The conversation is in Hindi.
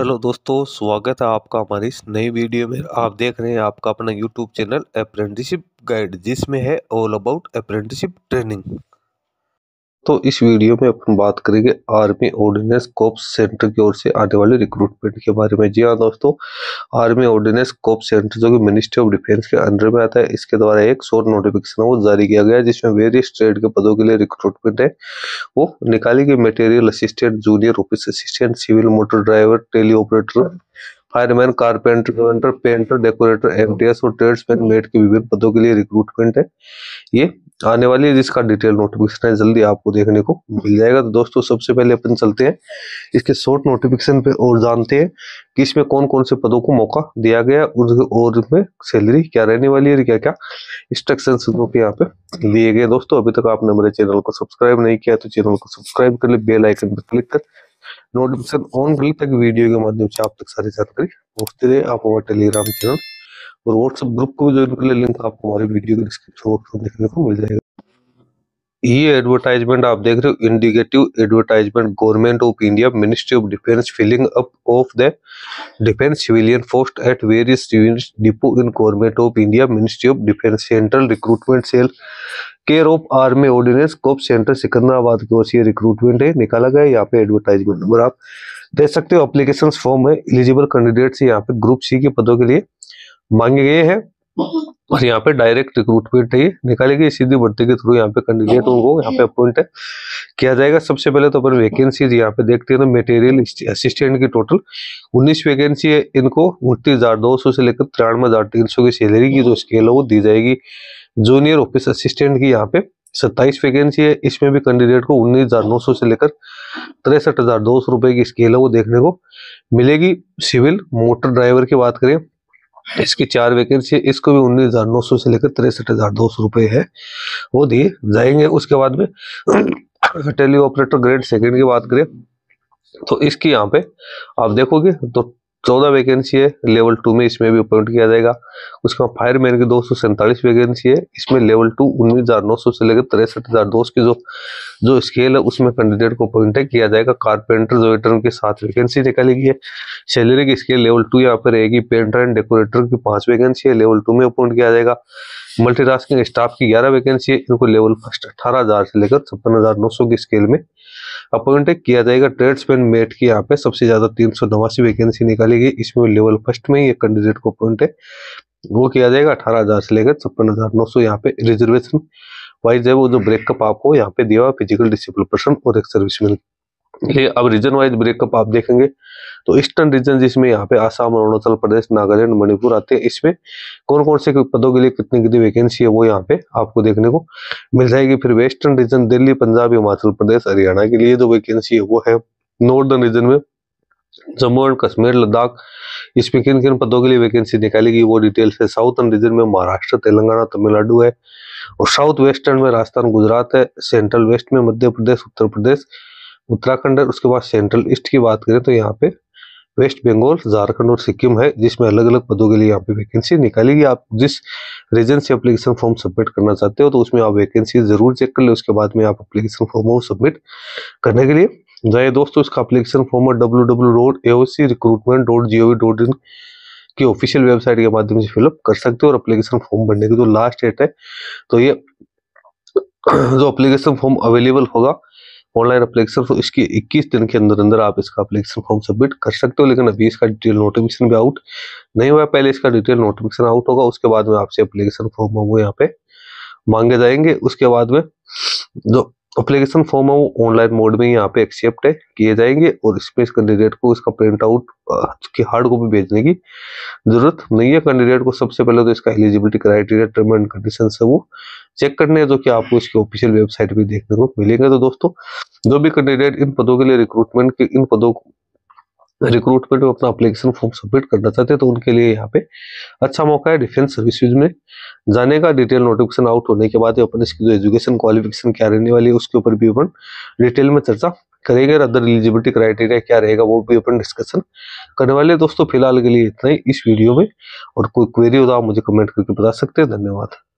हेलो दोस्तों स्वागत है आपका हमारी इस नई वीडियो में आप देख रहे हैं आपका अपना यूट्यूब चैनल अप्रेंटिसिप गाइड जिसमें है ऑल अबाउट अप्रेंटिसिप ट्रेनिंग तो इस वीडियो में अपन बात करेंगे आर्मी ऑर्डिनेंस कॉप सेंटर की ओर से आने वाले रिक्रूटमेंट के बारे में जी हाँ दोस्तों आर्मी ऑर्डिनेंस कॉप सेंटर जो कि मिनिस्ट्री ऑफ डिफेंस के अंडर में आता है इसके द्वारा एक शोर नोटिफिकेशन वो जारी किया गया जिसमें वेरियस ट्रेड के पदों के लिए रिक्रूटमेंट है वो निकाली गई material assistant junior office assistant civil motor driver tele operator fireman carpenter painter decorator MTS और ट्रेड्समैन मेट के विभिन्न पदों के लिए रिक्रूटमेंट है ये आने वाली है जिसका डिटेल नोटिफिकेशन है जल्दी आपको देखने को मिल जाएगा तो दोस्तों सबसे पहले अपन चलते हैं इसके शॉर्ट नोटिफिकेशन पे और जानते हैं कि इसमें कौन कौन से पदों को मौका दिया गया और इसमें सैलरी क्या रहने वाली है क्या क्या इंस्ट्रक्शन के यहाँ पे लिए गए दोस्तों अभी तक आपने मेरे चैनल को सब्सक्राइब नहीं किया तो चैनल को सब्सक्राइब कर ले बेलाइकन पर क्लिक कर नोटिफिकेशन ऑन कर ले वीडियो के माध्यम से आप तक सारी जानकारी पहुंचती रहे आप हमारे टेलीग्राम चैनल और व्हाट्सएप ग्रुप को भी ज्वाइन कर ले लिंक आपको हमारे वीडियो के डिस्क्रिप्शन बॉक्स में देखने को मिल जाएगा ये एडवर्टाइजमेंट आप देख रहे हो indicative advertisement government of India ministry of defence filling up of the defence civilian post at various depot in government of India ministry of defence central recruitment cell care of army ordnance corps centre Secunderabad की ओर से रिक्रूटमेंट है निकाला गया यहाँ पे एडवर्टाइजमेंट नंबर आप देख सकते हो अप्लीकेशन फॉर्म है एलिजिबल कैंडिडेट से यहाँ पे ग्रुप सी के पदों के लिए मांगे गए हैं और यहाँ पे डायरेक्ट रिक्रूटमेंट है निकालेगी सीधी भर्ती के थ्रू यहाँ पे कैंडिडेट को तो यहाँ पे अपॉइंट किया जाएगा सबसे पहले तो अपन वैकेंसीज यहाँ पे देखते हैं ना मेटेरियल असिस्टेंट की टोटल 19 वैकेंसी है इनको उनतीस हजार दो सौ से लेकर तिरानवे हजार तीन सौ की सैलरी की जो स्केल है वो दी जाएगी जूनियर ऑफिस असिस्टेंट की यहाँ पे सत्ताईस वैकेंसी है इसमें भी कैंडिडेट को उन्नीस हजार नौ सौ से लेकर तिरसठ हजार दो सौ रुपए की स्केल है वो देखने को मिलेगी सिविल मोटर ड्राइवर की बात करें इसकी चार वैकेंसी इसको भी उन्नीस हजार नौ सौ से लेकर तिरसठ हजार दो सौ रुपए है वो दिए जाएंगे उसके बाद में टेली ऑपरेटर ग्रेड सेकंड की बात करें तो इसकी यहाँ पे आप देखोगे तो चौदह वैकेंसी है लेवल टू में इसमें भी अपॉइंट किया जाएगा उसके बाद फायरमैन की दो वैकेंसी है इसमें लेवल टू उन्नीस हजार नौ सौ से लेकर तिरसठ हजार दो की जो जो स्केल है उसमें कैंडिडेट को अपॉइंट किया जाएगा कारपेंटर जो के सात वैकेंसी निकाली गई है सैलरी की स्केल लेवल टू यहाँ पर रहेगी पेंटर एंड डेकोरेटर की पांच वैकेंसी है लेवल टू में अपॉइंट किया जाएगा मल्टीटास्किंग स्टाफ की ग्यारह वैकेंसी है इनको लेवल फर्स्ट अठारह हजार से लेकर छप्पन हजार नौ सौ की स्केल में अपॉइंट किया जाएगा ट्रेड्समैन मेट की यहाँ पे सबसे ज्यादा तीन सौ नवासी वैकेंसी निकाली गई इसमें लेवल फर्स्ट में ये कैंडिडेट को अपॉइंट है वो किया जाएगा अठारह हजार से लेकर छप्पन हजार नौ सौ यहाँ पे रिजर्वेशन वाइज है वो जो ब्रेकअप आपको यहाँ पे दिया हुआ फिजिकल डिसेबल पर्सन और एक सर्विसमैन ये अब रीजन वाइज ब्रेकअप आप देखेंगे तो ईस्टर्न रीजन जिसमें यहाँ पे आसाम अरुणाचल प्रदेश नागालैंड मणिपुर आते हैं इसमें कौन कौन से पदों के लिए कितनी कितनी वैकेंसी है वो यहाँ पे आपको देखने को मिल जाएगी फिर वेस्टर्न रीजन दिल्ली पंजाब हिमाचल प्रदेश हरियाणा के लिए जो वैकेंसी है वो है नॉर्दर्न रीजन में जम्मू एंड कश्मीर लद्दाख इसमें किन किन पदों के लिए वैकेंसी निकालेगी वो डिटेल्स है साउथर्न रीजन में महाराष्ट्र तेलंगाना तमिलनाडु है और साउथ वेस्टर्न में राजस्थान गुजरात है सेंट्रल वेस्ट में मध्य प्रदेश उत्तर प्रदेश उत्तराखंड उसके बाद सेंट्रल ईस्ट की बात करें तो यहाँ पे वेस्ट बंगाल झारखंड और सिक्किम है जिसमें अलग अलग पदों के लिए यहाँ पे वैकेंसी निकाली गई आप जिस रीजन से अप्लीकेशन फॉर्म सबमिट करना चाहते हो तो उसमें आप वैकेंसी जरूर चेक कर ले उसके बाद में आप अप्लीकेशन फॉर्म हो सबमिट करने के लिए जाए दोस्तों इसका अप्लीकेशन फॉर्म है W W dot A O C recruitment dot G O V dot in की ऑफिशियल वेबसाइट के माध्यम से फिलअप कर सकते हो और अप्लीकेशन फॉर्म भरने की जो लास्ट डेट है तो ये जो अप्लीकेशन फॉर्म अवेलेबल होगा ऑनलाइन अप्लीकेशन तो इसकी 21 दिन के अंदर अंदर आप इसका अप्लीकेशन फॉर्म सबमिट कर सकते हो लेकिन अभी इसका डिटेल नोटिफिकेशन भी आउट नहीं हुआ पहले इसका डिटेल नोटिफिकेशन आउट होगा उसके बाद में आपसे अप्लीकेशन फॉर्म वो यहाँ पे मांगे जाएंगे उसके बाद में जो अप्लीकेशन फॉर्म है वो ऑनलाइन मोड में यहाँ पे एक्सेप्ट है किए जाएंगे और इसमें इस कैंडिडेट को इसका प्रिंट आउट की हार्ड कॉपी भेजने की जरूरत नहीं है कैंडिडेट को सबसे पहले तो इसका eligibility criteria term and condition है वो चेक करने हैं जो कि आपको इसके ऑफिशियल वेबसाइट पर देखने को मिलेंगे तो दोस्तों जो भी कैंडिडेट इन पदों के लिए रिक्रूटमेंट के इन पदों रिक्रूटमेंट में अपना अप्लीकेशन फॉर्म सबमिट करना चाहते हैं तो उनके लिए यहाँ पे अच्छा मौका है डिफेंस सर्विसेज में जाने का डिटेल नोटिफिकेशन आउट होने के बाद अपन इसकी जो एजुकेशन क्वालिफिकेशन क्या रहने वाली है उसके ऊपर भी अपन डिटेल में चर्चा करेंगे और अदर एलिजिबिलिटी क्राइटेरिया क्या रहेगा वो भी अपन डिस्कशन करने वाले दोस्तों फिलहाल के लिए इतना ही इस वीडियो में और कोई क्वेरी हो तो आप मुझे कमेंट करके बता सकते हैं धन्यवाद